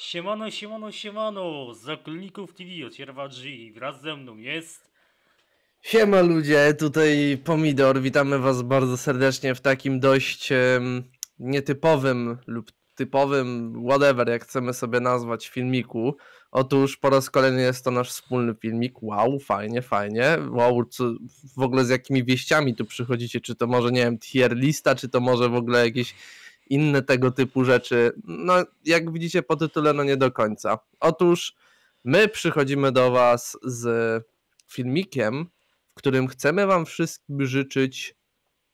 Siemano, siemano, siemano, z zakolników TV od Sierwa G. Wraz ze mną jest... Siema ludzie, tutaj Pomidor, witamy was bardzo serdecznie w takim dość um, nietypowym lub typowym, whatever, jak chcemy sobie nazwać, filmiku. Otóż po raz kolejny jest to nasz wspólny filmik. Wow, fajnie, fajnie. Wow, co, w ogóle z jakimi wieściami tu przychodzicie? Czy to może, nie wiem, tier lista, czy to może w ogóle jakieś inne tego typu rzeczy. No, jak widzicie po tytule, no nie do końca. Otóż my przychodzimy do Was z filmikiem, w którym chcemy Wam wszystkim życzyć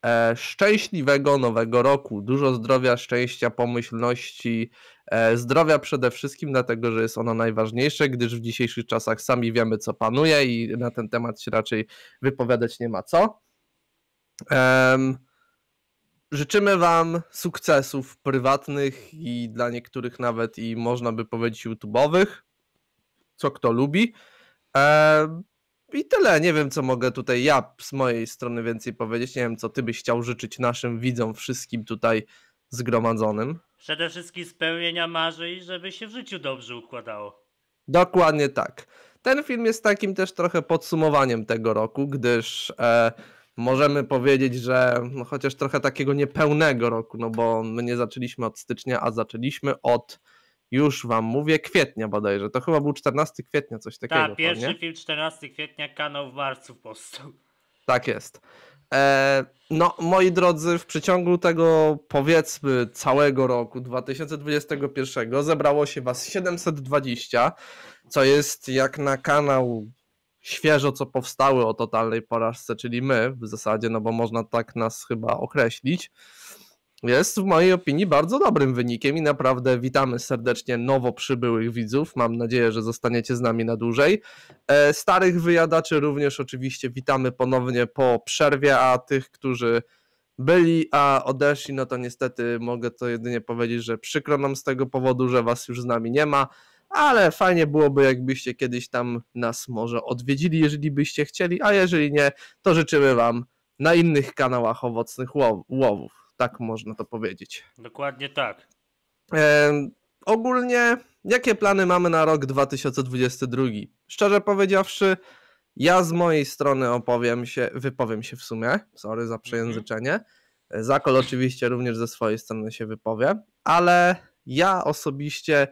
e, szczęśliwego nowego roku. Dużo zdrowia, szczęścia, pomyślności, e, zdrowia przede wszystkim, dlatego że jest ono najważniejsze, gdyż w dzisiejszych czasach sami wiemy, co panuje i na ten temat się raczej wypowiadać nie ma co. Um, Życzymy Wam sukcesów prywatnych i dla niektórych nawet i można by powiedzieć YouTube'owych, co kto lubi. Eee, I tyle, nie wiem co mogę tutaj ja z mojej strony więcej powiedzieć, nie wiem co Ty byś chciał życzyć naszym widzom, wszystkim tutaj zgromadzonym. Przede wszystkim spełnienia marzeń, żeby się w życiu dobrze układało. Dokładnie tak. Ten film jest takim też trochę podsumowaniem tego roku, gdyż... E, możemy powiedzieć, że no chociaż trochę takiego niepełnego roku, no bo my nie zaczęliśmy od stycznia, a zaczęliśmy od już wam mówię, kwietnia bodajże. To chyba był 14 kwietnia, coś takiego. Tak, pierwszy film 14 kwietnia, kanał w marcu postu. Tak jest. E, no, moi drodzy, w przeciągu tego powiedzmy całego roku 2021 zebrało się was 720, co jest jak na kanał świeżo co powstały o totalnej porażce, czyli my w zasadzie, no bo można tak nas chyba określić, jest w mojej opinii bardzo dobrym wynikiem i naprawdę witamy serdecznie nowo przybyłych widzów. Mam nadzieję, że zostaniecie z nami na dłużej. E, starych wyjadaczy również oczywiście witamy ponownie po przerwie, a tych, którzy byli, a odeszli, no to niestety mogę to jedynie powiedzieć, że przykro nam z tego powodu, że was już z nami nie ma ale fajnie byłoby, jakbyście kiedyś tam nas może odwiedzili, jeżeli byście chcieli, a jeżeli nie, to życzymy Wam na innych kanałach owocnych łowów. Tak można to powiedzieć. Dokładnie tak. E, ogólnie, jakie plany mamy na rok 2022? Szczerze powiedziawszy, ja z mojej strony opowiem się, wypowiem się w sumie. Sorry za mhm. przejęzyczenie. Zakol oczywiście również ze swojej strony się wypowie, ale ja osobiście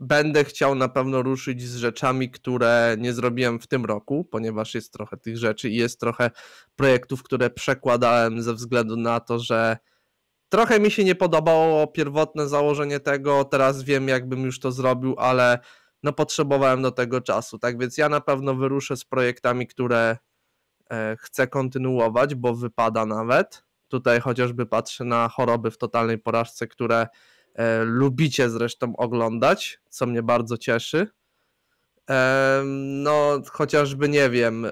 będę chciał na pewno ruszyć z rzeczami, które nie zrobiłem w tym roku, ponieważ jest trochę tych rzeczy i jest trochę projektów, które przekładałem ze względu na to, że trochę mi się nie podobało pierwotne założenie tego. Teraz wiem, jakbym już to zrobił, ale no potrzebowałem do tego czasu. Tak więc ja na pewno wyruszę z projektami, które e, chcę kontynuować, bo wypada nawet. Tutaj chociażby patrzę na choroby w totalnej porażce, które E, lubicie zresztą oglądać, co mnie bardzo cieszy. E, no, chociażby nie wiem,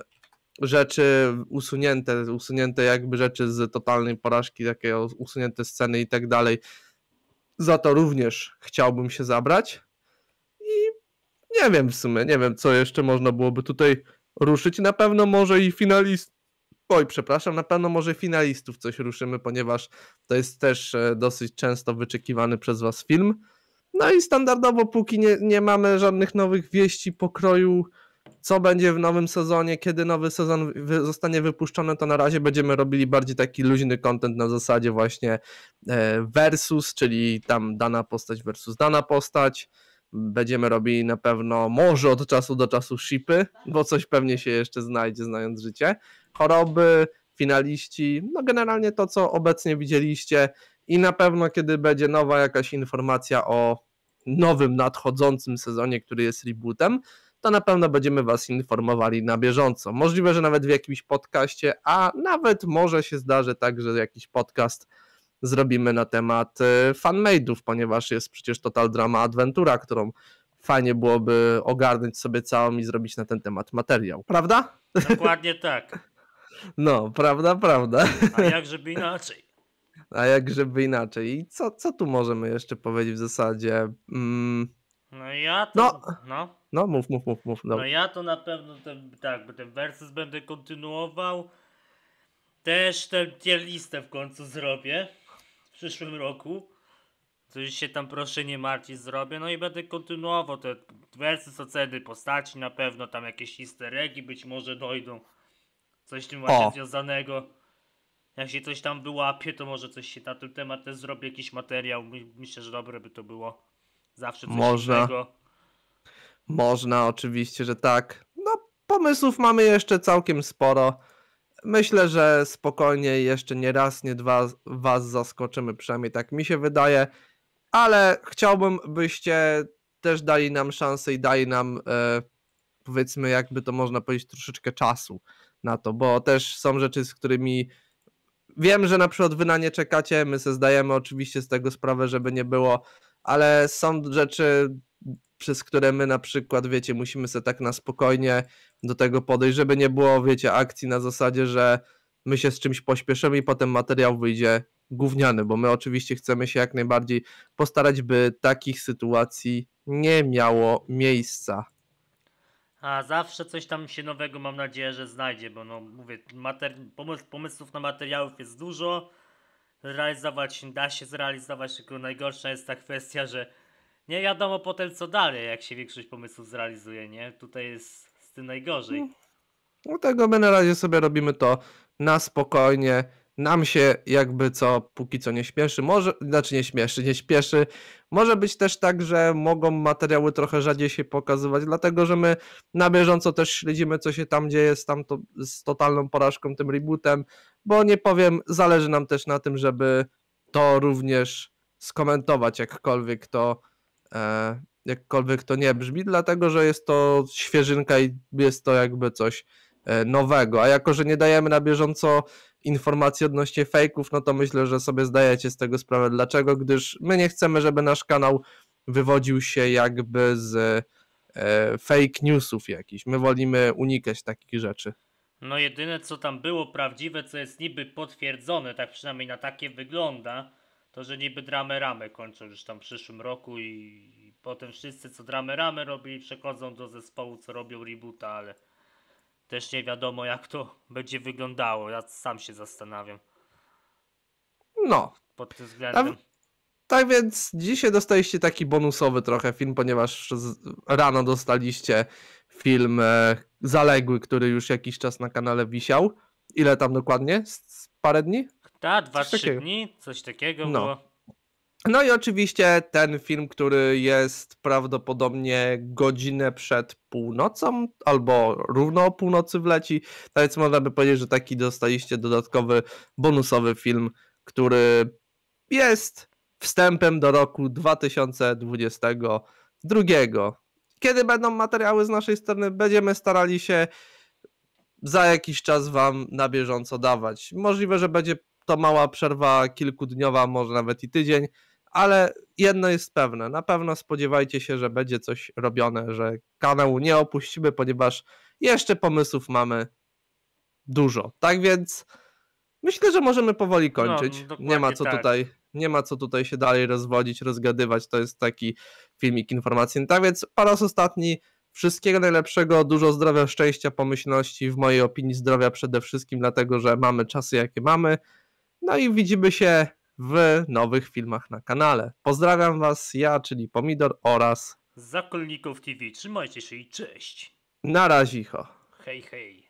rzeczy usunięte, usunięte jakby rzeczy z totalnej porażki, takie usunięte sceny i tak dalej. Za to również chciałbym się zabrać. I nie wiem w sumie, nie wiem co jeszcze można byłoby tutaj ruszyć. Na pewno może i finalist, oj, przepraszam, na pewno może finalistów coś ruszymy, ponieważ to jest też e, dosyć często wyczekiwany przez Was film. No i standardowo, póki nie, nie mamy żadnych nowych wieści pokroju, co będzie w nowym sezonie, kiedy nowy sezon zostanie wypuszczony, to na razie będziemy robili bardziej taki luźny content na zasadzie właśnie e, versus, czyli tam dana postać versus dana postać. Będziemy robili na pewno może od czasu do czasu shipy, bo coś pewnie się jeszcze znajdzie, znając życie choroby, finaliści, no generalnie to, co obecnie widzieliście i na pewno, kiedy będzie nowa jakaś informacja o nowym nadchodzącym sezonie, który jest rebootem, to na pewno będziemy Was informowali na bieżąco. Możliwe, że nawet w jakimś podcaście, a nawet może się zdarzy tak, że jakiś podcast zrobimy na temat y, fanmade'ów, ponieważ jest przecież Total Drama Adventura, którą fajnie byłoby ogarnąć sobie całą i zrobić na ten temat materiał, prawda? Dokładnie tak. No, prawda, prawda. A jak żeby inaczej? A jak żeby inaczej? I co, co tu możemy jeszcze powiedzieć w zasadzie? Mm... No ja to... No. no. no. mów, mów, mów, mów. No, no ja to na pewno ten, tak, bo ten wersus będę kontynuował. Też tę tier listę w końcu zrobię w przyszłym roku. Coś się tam proszę nie martwić zrobię. No i będę kontynuował te wersy oceny postaci na pewno, tam jakieś easter eggi być może dojdą. Coś z tym właśnie o. związanego. Jak się coś tam wyłapie, to może coś się na ten temat też zrobi, jakiś materiał. Myślę, że dobre by to było. Zawsze coś Można. Innego. Można, oczywiście, że tak. No, pomysłów mamy jeszcze całkiem sporo. Myślę, że spokojnie jeszcze nie raz, nie dwa was zaskoczymy, przynajmniej tak mi się wydaje. Ale chciałbym, byście też dali nam szansę i dali nam, e, powiedzmy, jakby to można powiedzieć, troszeczkę czasu na to, bo też są rzeczy, z którymi wiem, że na przykład wy na nie czekacie, my sobie zdajemy oczywiście z tego sprawę, żeby nie było, ale są rzeczy, przez które my na przykład, wiecie, musimy sobie tak na spokojnie do tego podejść, żeby nie było, wiecie, akcji na zasadzie, że my się z czymś pośpieszymy i potem materiał wyjdzie gówniany, bo my oczywiście chcemy się jak najbardziej postarać, by takich sytuacji nie miało miejsca. A zawsze coś tam się nowego mam nadzieję, że znajdzie, bo no mówię, mater- pomysłów na materiałów jest dużo. Realizować da się zrealizować, tylko najgorsza jest ta kwestia, że nie wiadomo potem co dalej, jak się większość pomysłów zrealizuje, nie? Tutaj jest z tym najgorzej. no, no tego my na razie sobie robimy to na spokojnie nam się jakby co póki co nie śmieszy, może, znaczy nie śmieszy, nie śpieszy. Może być też tak, że mogą materiały trochę rzadziej się pokazywać, dlatego że my na bieżąco też śledzimy, co się tam dzieje z, tamto, z totalną porażką, tym rebootem, bo nie powiem, zależy nam też na tym, żeby to również skomentować, jakkolwiek to, e, jakkolwiek to nie brzmi, dlatego że jest to świeżynka i jest to jakby coś E, nowego. A jako, że nie dajemy na bieżąco informacji odnośnie fejków, no to myślę, że sobie zdajecie z tego sprawę dlaczego, gdyż my nie chcemy, żeby nasz kanał wywodził się jakby z e, fake newsów jakichś. My wolimy unikać takich rzeczy. No jedyne co tam było prawdziwe, co jest niby potwierdzone, tak przynajmniej na takie wygląda, to że niby dramę ramy kończą już tam w przyszłym roku i potem wszyscy co dramę ramy robili przechodzą do zespołu, co robią reboota, ale też nie wiadomo, jak to będzie wyglądało. Ja sam się zastanawiam. No. Pod tym względem. Tam... Tak więc dzisiaj dostaliście taki bonusowy trochę film, ponieważ rano dostaliście film e, zaległy, który już jakiś czas na kanale wisiał. Ile tam dokładnie? Z, z parę dni? Tak, dwa, coś trzy takiego. dni, coś takiego no. było. No i oczywiście ten film, który jest prawdopodobnie godzinę przed północą, albo równo o północy wleci, tak więc można by powiedzieć, że taki dostaliście dodatkowy, bonusowy film, który jest wstępem do roku 2022. Kiedy będą materiały z naszej strony, będziemy starali się za jakiś czas Wam na bieżąco dawać. Możliwe, że będzie to mała przerwa kilkudniowa, może nawet i tydzień ale jedno jest pewne, na pewno spodziewajcie się, że będzie coś robione, że kanału nie opuścimy, ponieważ jeszcze pomysłów mamy dużo. Tak więc myślę, że możemy powoli no, kończyć. No, nie ma co tak. tutaj nie ma co tutaj się dalej rozwodzić, rozgadywać. To jest taki filmik informacyjny. Tak więc po raz ostatni wszystkiego najlepszego, dużo zdrowia, szczęścia, pomyślności, w mojej opinii zdrowia przede wszystkim, dlatego że mamy czasy jakie mamy. No i widzimy się w nowych filmach na kanale. Pozdrawiam Was, ja, czyli Pomidor oraz Zakolników TV. Trzymajcie się i cześć. Na razie. Hej, hej.